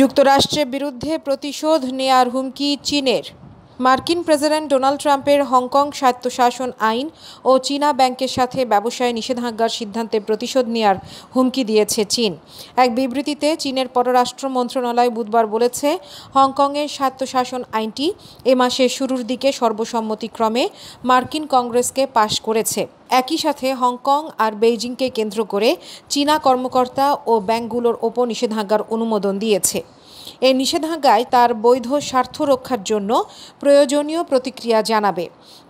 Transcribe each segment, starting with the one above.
যুক্তরাষ্ট্রের বিরুদ্ধে প্রতিশোধ নেয়ার হুমকি চীনের মার্কিন প্রেসিডেন্ট ডোনাল্ড ট্রাম্পের হংকং স্বায়ত্তশাসন আইন ও চীনা ব্যাংকের সাথে ব্যবসায় নিষেধাজ্ঞার সিদ্ধান্তে প্রতিশোধ নেওয়ার হুমকি দিয়েছে চীন এক বিবৃতিতে চীনের পররাষ্ট্র মন্ত্রণালয় বুধবার বলেছে হংকংয়ের স্বায়ত্তশাসন আইনটি এ মাসের শুরুর দিকে সর্বসম্মতিক্রমে মার্কিন কংগ্রেসকে পাশ করেছে একই সাথে হংকং আর বেইজিংকে কেন্দ্র করে চীনা কর্মকর্তা ও ব্যাংকগুলোর ওপর নিষেধাজ্ঞার অনুমোদন দিয়েছে এ নিষেধাজ্ঞায় তার বৈধ স্বার্থ রক্ষার জন্য প্রয়োজনীয় প্রতিক্রিয়া জানাবে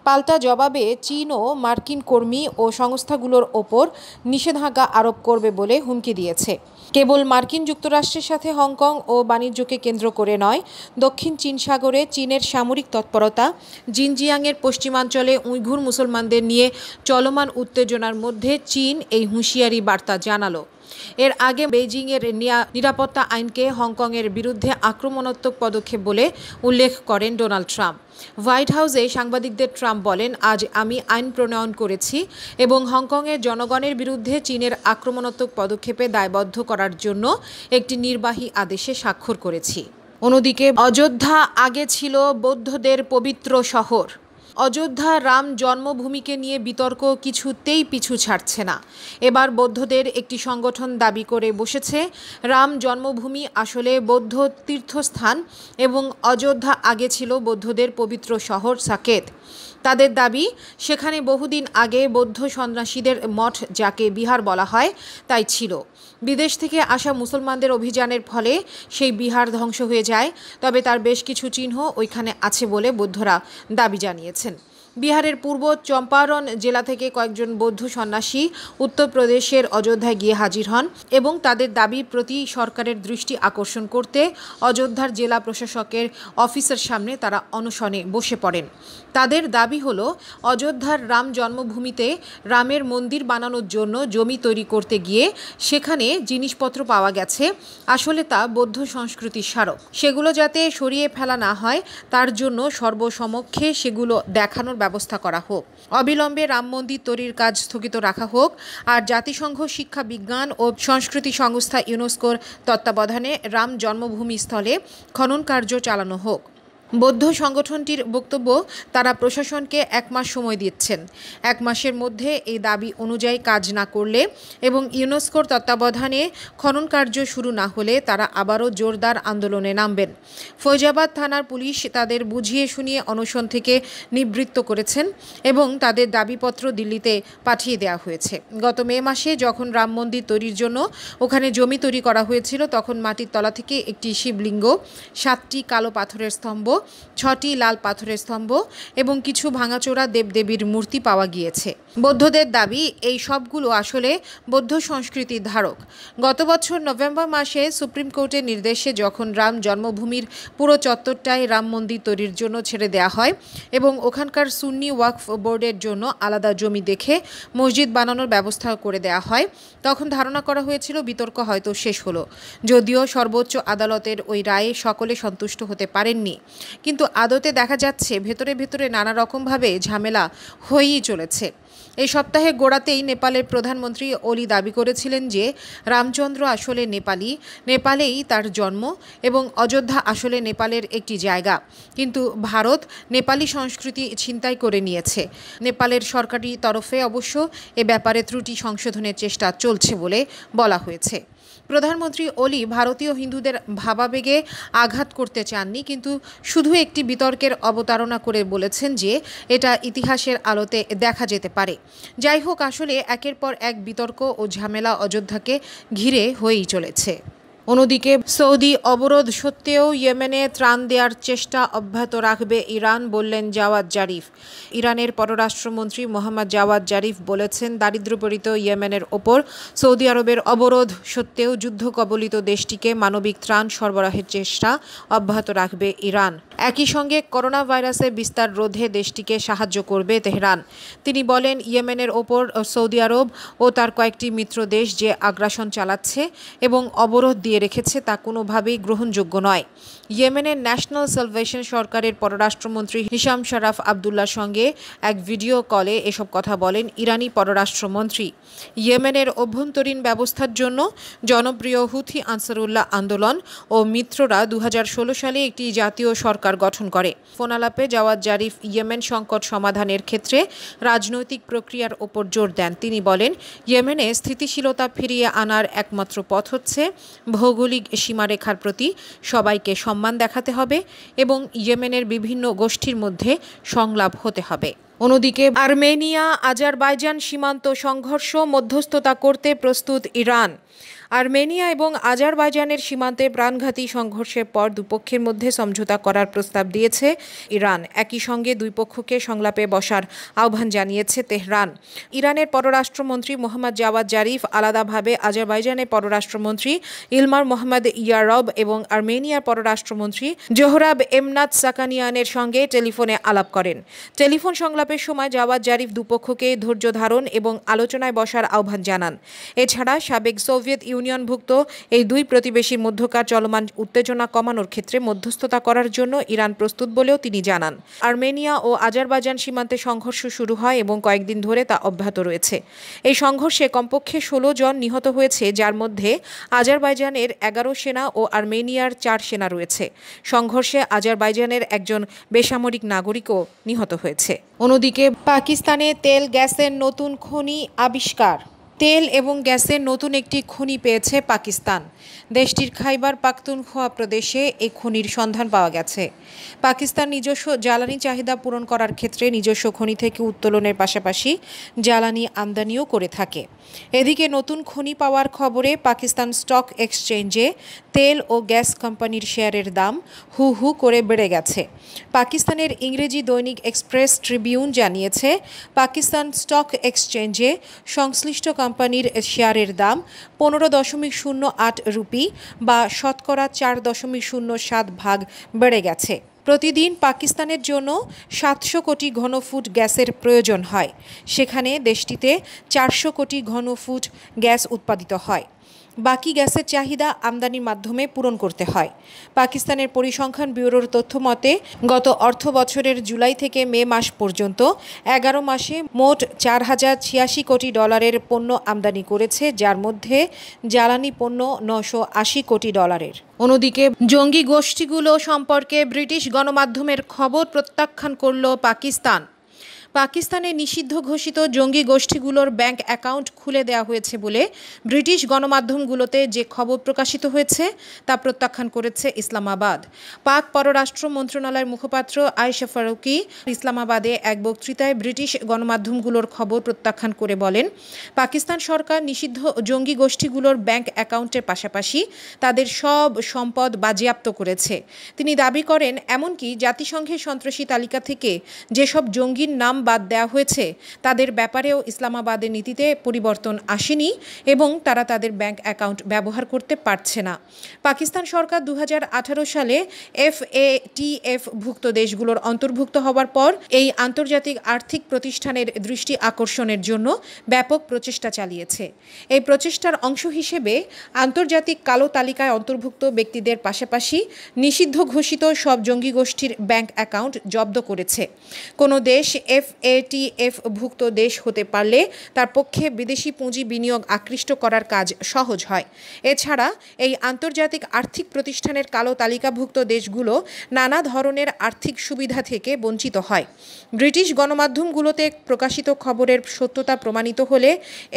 পাল্টা জবাবে চীন ও মার্কিন কর্মী ও সংস্থাগুলোর ওপর নিষেধাজ্ঞা আরোপ করবে বলে হুমকি দিয়েছে কেবল মার্কিন যুক্তরাষ্ট্রের সাথে হংকং ও বাণিজ্যকে কেন্দ্র করে নয় দক্ষিণ চীন সাগরে চীনের সামরিক তৎপরতা জিনজিয়াংয়ের পশ্চিমাঞ্চলে উইঘুর মুসলমানদের নিয়ে চলমান উত্তেজনার মধ্যে চীন এই হুঁশিয়ারি বার্তা জানালো এর আগে বেইজিংয়ের নিরাপত্তা আইনকে হংকংয়ের বিরুদ্ধে আক্রমণাত্মক পদক্ষেপ বলে উল্লেখ করেন ডোনাল্ড ট্রাম্প হোয়াইট হাউসে সাংবাদিকদের ট্রাম্প বলেন আজ আমি আইন প্রণয়ন করেছি এবং হংকংয়ের জনগণের বিরুদ্ধে চীনের আক্রমণাত্মক পদক্ষেপে দায়বদ্ধ করার জন্য একটি নির্বাহী আদেশে স্বাক্ষর করেছি অন্যদিকে অযোধ্যা আগে ছিল বৌদ্ধদের পবিত্র শহর অযোধ্যা রাম জন্মভূমিকে নিয়ে বিতর্ক কিছুতেই পিছু ছাড়ছে না এবার বৌদ্ধদের একটি সংগঠন দাবি করে বসেছে রাম জন্মভূমি আসলে বৌদ্ধ তীর্থস্থান এবং অযোধ্যা আগে ছিল বৌদ্ধদের পবিত্র শহর সাকেত তাদের দাবি সেখানে বহুদিন আগে বৌদ্ধ সন্ন্যাসীদের মঠ যাকে বিহার বলা হয় তাই ছিল বিদেশ থেকে আসা মুসলমানদের অভিযানের ফলে সেই বিহার ধ্বংস হয়ে যায় তবে তার বেশ কিছু চিহ্ন ওইখানে আছে বলে বৌদ্ধরা দাবি জানিয়েছেন বিহারের পূর্ব চম্পারণ জেলা থেকে কয়েকজন বৌদ্ধ সন্ন্যাসী উত্তরপ্রদেশের অযোধ্যায় গিয়ে হাজির হন এবং তাদের দাবির প্রতি সরকারের দৃষ্টি আকর্ষণ করতে অযোধ্যার জেলা প্রশাসকের অফিসের সামনে তারা অনশনে বসে পড়েন তাদের দাবি হল অযোধ্যার রাম জন্মভূমিতে রামের মন্দির বানানোর জন্য জমি তৈরি করতে গিয়ে সেখানে জিনিসপত্র পাওয়া গেছে আসলে তা বৌদ্ধ সংস্কৃতির স্মারক সেগুলো যাতে সরিয়ে ফেলা না হয় তার জন্য সর্বসমক্ষে সেগুলো দেখানোর ব্যবস্থা করা হোক অবিলম্বে রাম মন্দির তৈরির কাজ স্থগিত রাখা হোক আর জাতিসংঘ শিক্ষা বিজ্ঞান ও সংস্কৃতি সংস্থা ইউনেস্কোর তত্ত্বাবধানে রাম জন্মভূমি স্থলে খনন কার্য চালানো হোক বৌদ্ধ সংগঠনটির বক্তব্য তারা প্রশাসনকে এক মাস সময় দিচ্ছেন এক মাসের মধ্যে এই দাবি অনুযায়ী কাজ না করলে এবং ইউনেস্কোর তত্ত্বাবধানে খনন কার্য শুরু না হলে তারা আবারও জোরদার আন্দোলনে নামবেন ফৈজাবাদ থানার পুলিশ তাদের বুঝিয়ে শুনিয়ে অনশন থেকে নিবৃত্ত করেছেন এবং তাদের দাবিপত্র দিল্লিতে পাঠিয়ে দেওয়া হয়েছে গত মে মাসে যখন রাম মন্দির তৈরির জন্য ওখানে জমি তৈরি করা হয়েছিল তখন মাটির তলা থেকে একটি শিবলিঙ্গ সাতটি কালো পাথরের স্তম্ভ ছটি লাল পাথরের স্তম্ভ এবং কিছু ভাঙাচোরা দেবদেবীর মূর্তি পাওয়া গিয়েছে বৌদ্ধদের দাবি এই সবগুলো আসলে বৌদ্ধ সংস্কৃতির ধারক গত বছর নভেম্বর মাসে সুপ্রিম কোর্টের নির্দেশে যখন রাম জন্মভূমির পুরো চত্বরটায় রাম মন্দির তৈরির জন্য ছেড়ে দেয়া হয় এবং ওখানকার সুন্নি ওয়াকফ বোর্ডের জন্য আলাদা জমি দেখে মসজিদ বানানোর ব্যবস্থা করে দেয়া হয় তখন ধারণা করা হয়েছিল বিতর্ক হয়তো শেষ হলো যদিও সর্বোচ্চ আদালতের ওই রায়ে সকলে সন্তুষ্ট হতে পারেননি কিন্তু আদতে দেখা যাচ্ছে ভেতরে ভেতরে নানা রকমভাবে ঝামেলা হয়েই চলেছে এই সপ্তাহে গোড়াতেই নেপালের প্রধানমন্ত্রী অলি দাবি করেছিলেন যে রামচন্দ্র আসলে নেপালি নেপালেই তার জন্ম এবং অযোধ্যা আসলে নেপালের একটি জায়গা কিন্তু ভারত নেপালি সংস্কৃতি ছিনতাই করে নিয়েছে নেপালের সরকারি তরফে অবশ্য এ ব্যাপারে ত্রুটি সংশোধনের চেষ্টা চলছে বলে বলা হয়েছে প্রধানমন্ত্রী ওলি ভারতীয় হিন্দুদের ভাবাবেগে আঘাত করতে চাননি কিন্তু শুধু একটি বিতর্কের অবতারণা করে বলেছেন যে এটা ইতিহাসের আলোতে দেখা যেতে পারে যাই হোক আসলে একের পর এক বিতর্ক ও ঝামেলা অযোধ্যাকে ঘিরে হয়েই চলেছে অন্যদিকে সৌদি অবরোধ সত্ত্বেও ইয়েমেনে ত্রাণ দেওয়ার চেষ্টা অব্যাহত রাখবে ইরান বললেন জাওয়াদ জারিফ ইরানের পররাষ্ট্রমন্ত্রী মোহাম্মদ জাওয়াদ জারিফ বলেছেন দারিদ্রপরিত ইয়েমেনের ওপর সৌদি আরবের অবরোধ সত্ত্বেও যুদ্ধ কবলিত দেশটিকে মানবিক ত্রাণ সরবরাহের চেষ্টা অব্যাহত রাখবে ইরান একই সঙ্গে করোনা ভাইরাসের বিস্তার রোধে দেশটিকে সাহায্য করবে তেহরান তিনি বলেন ইয়েমেনের ওপর সৌদি আরব ও তার কয়েকটি মিত্র দেশ যে আগ্রাসন চালাচ্ছে এবং অবরোধ দিয়ে রেখেছে তা কোনোভাবেই গ্রহণযোগ্য নয় ইয়েমেনের ন্যাশনাল সালভেশন সরকারের পররাষ্ট্রমন্ত্রী হিসাম শারাফ আবদুল্লার সঙ্গে এক ভিডিও কলে এসব কথা বলেন ইরানি পররাষ্ট্রমন্ত্রী ইয়েমেনের অভ্যন্তরীণ ব্যবস্থার জন্য জনপ্রিয় হুথি আনসারুল্লাহ আন্দোলন ও মিত্ররা দু সালে একটি জাতীয় সরকার গঠন করে ফোনালাপে জাওয়াদ জারিফ ইয়েমেন সংকট সমাধানের ক্ষেত্রে রাজনৈতিক প্রক্রিয়ার ওপর জোর দেন তিনি বলেন ইয়েমেনে স্থিতিশীলতা ফিরিয়ে আনার একমাত্র পথ হচ্ছে ভৌগোলিক সীমারেখার প্রতি সবাইকে সম সম্মান দেখাতে হবে এবং ইয়েমেনের বিভিন্ন গোষ্ঠীর মধ্যে সংলাপ হতে হবে অন্যদিকে আর্মেনিয়া আজারবাইজান সীমান্ত সংঘর্ষ মধ্যস্থতা করতে প্রস্তুত ইরান আর্মেনিয়া এবং আজারবাইজানের সীমান্তে প্রাণঘাতী সংঘর্ষের পর দুপক্ষের মধ্যে সমঝোতা করার প্রস্তাব দিয়েছে ইরান একই সঙ্গে দুই পক্ষকে সংলাপে বসার আহ্বান জানিয়েছে তেহরান ইরানের পররাষ্ট্রমন্ত্রী মোহাম্মদ জাওয়াদ জারিফ আলাদাভাবে আজারবাইজানের পররাষ্ট্রমন্ত্রী ইলমার মোহাম্মদ ইয়ারব এবং আর্মেনিয়ার পররাষ্ট্রমন্ত্রী জোহরাব এমনাথ সাকানিয়ানের সঙ্গে টেলিফোনে আলাপ করেন টেলিফোন সংলাপের সময় জাওয়াদ জারিফ দুপক্ষকে ধৈর্য ধারণ এবং আলোচনায় বসার আহ্বান জানান এছাড়া সাবেক সোভিয়েত ইউনিয়ন ইউনিয়নভুক্ত এই দুই প্রতিবেশীর মধ্যকার চলমান উত্তেজনা কমানোর ক্ষেত্রে মধ্যস্থতা করার জন্য ইরান প্রস্তুত বলেও তিনি জানান আর্মেনিয়া ও আজারবাইজান সীমান্তে সংঘর্ষ শুরু হয় এবং কয়েকদিন ধরে তা অব্যাহত রয়েছে এই সংঘর্ষে কমপক্ষে ষোলো জন নিহত হয়েছে যার মধ্যে আজারবাইজানের এগারো সেনা ও আর্মেনিয়ার চার সেনা রয়েছে সংঘর্ষে আজারবাইজানের একজন বেসামরিক নাগরিকও নিহত হয়েছে অন্যদিকে পাকিস্তানে তেল গ্যাসের নতুন খনি আবিষ্কার তেল এবং গ্যাসের নতুন একটি খনি পেয়েছে পাকিস্তান দেশটির খাইবার পাখতুনখোয়া প্রদেশে এই খনির সন্ধান পাওয়া গেছে পাকিস্তান নিজস্ব জ্বালানি চাহিদা পূরণ করার ক্ষেত্রে নিজস্ব খনি থেকে উত্তোলনের পাশাপাশি জ্বালানি আমদানিও করে থাকে এদিকে নতুন খনি পাওয়ার খবরে পাকিস্তান স্টক এক্সচেঞ্জে তেল ও গ্যাস কোম্পানির শেয়ারের দাম হু হু করে বেড়ে গেছে পাকিস্তানের ইংরেজি দৈনিক এক্সপ্রেস ট্রিবিউন জানিয়েছে পাকিস্তান স্টক এক্সচেঞ্জে সংশ্লিষ্ট কোম্পানির শেয়ারের দাম পনেরো দশমিক শূন্য আট রুপি বা শতকরা চার দশমিক শূন্য সাত ভাগ বেড়ে গেছে প্রতিদিন পাকিস্তানের জন্য সাতশো কোটি ঘনফুট গ্যাসের প্রয়োজন হয় সেখানে দেশটিতে চারশো কোটি ঘনফুট গ্যাস উৎপাদিত হয় বাকি গ্যাসের চাহিদা আমদানির মাধ্যমে পূরণ করতে হয় পাকিস্তানের পরিসংখ্যান ব্যুরোর তথ্য মতে গত অর্থ বছরের জুলাই থেকে মে মাস পর্যন্ত এগারো মাসে মোট চার হাজার ছিয়াশি কোটি ডলারের পণ্য আমদানি করেছে যার মধ্যে জ্বালানি পণ্য নশো আশি কোটি ডলারের অন্যদিকে জঙ্গি গোষ্ঠীগুলো সম্পর্কে ব্রিটিশ গণমাধ্যমের খবর প্রত্যাখ্যান করল পাকিস্তান পাকিস্তানে নিষিদ্ধ ঘোষিত জঙ্গি গোষ্ঠীগুলোর ব্যাংক অ্যাকাউন্ট খুলে দেওয়া হয়েছে বলে ব্রিটিশ গণমাধ্যমগুলোতে যে খবর প্রকাশিত হয়েছে তা প্রত্যাখ্যান করেছে ইসলামাবাদ পাক পররাষ্ট্র মন্ত্রণালয়ের মুখপাত্র আয়েশা ফারুকি ইসলামাবাদে এক বক্তৃতায় ব্রিটিশ গণমাধ্যমগুলোর খবর প্রত্যাখ্যান করে বলেন পাকিস্তান সরকার নিষিদ্ধ জঙ্গি গোষ্ঠীগুলোর ব্যাংক অ্যাকাউন্টের পাশাপাশি তাদের সব সম্পদ বাজেয়াপ্ত করেছে তিনি দাবি করেন এমনকি জাতিসংঘের সন্ত্রাসী তালিকা থেকে যেসব জঙ্গির নাম বাদ দেওয়া হয়েছে তাদের ব্যাপারেও ইসলামাবাদের নীতিতে পরিবর্তন আসেনি এবং তারা তাদের ব্যাংক অ্যাকাউন্ট ব্যবহার করতে পারছে না পাকিস্তান সরকার দু সালে এফ এ টি এফ ভুক্ত দেশগুলোর অন্তর্ভুক্ত হওয়ার পর এই আন্তর্জাতিক আর্থিক প্রতিষ্ঠানের দৃষ্টি আকর্ষণের জন্য ব্যাপক প্রচেষ্টা চালিয়েছে এই প্রচেষ্টার অংশ হিসেবে আন্তর্জাতিক কালো তালিকায় অন্তর্ভুক্ত ব্যক্তিদের পাশাপাশি নিষিদ্ধ ঘোষিত সব জঙ্গি গোষ্ঠীর ব্যাংক অ্যাকাউন্ট জব্দ করেছে কোনো দেশ এফ এফএটিএফভুক্ত দেশ হতে পারলে তার পক্ষে বিদেশি পুঁজি বিনিয়োগ আকৃষ্ট করার কাজ সহজ হয় এছাড়া এই আন্তর্জাতিক আর্থিক প্রতিষ্ঠানের কালো তালিকাভুক্ত দেশগুলো নানা ধরনের আর্থিক সুবিধা থেকে বঞ্চিত হয় ব্রিটিশ গণমাধ্যমগুলোতে প্রকাশিত খবরের সত্যতা প্রমাণিত হলে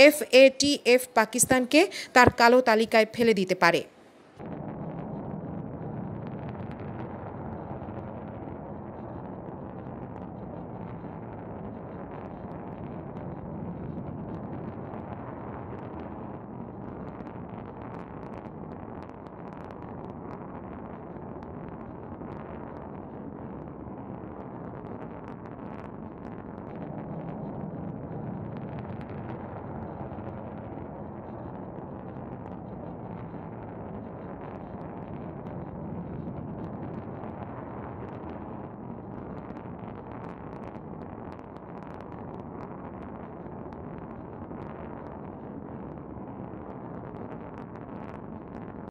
এফএটিএফ পাকিস্তানকে তার কালো তালিকায় ফেলে দিতে পারে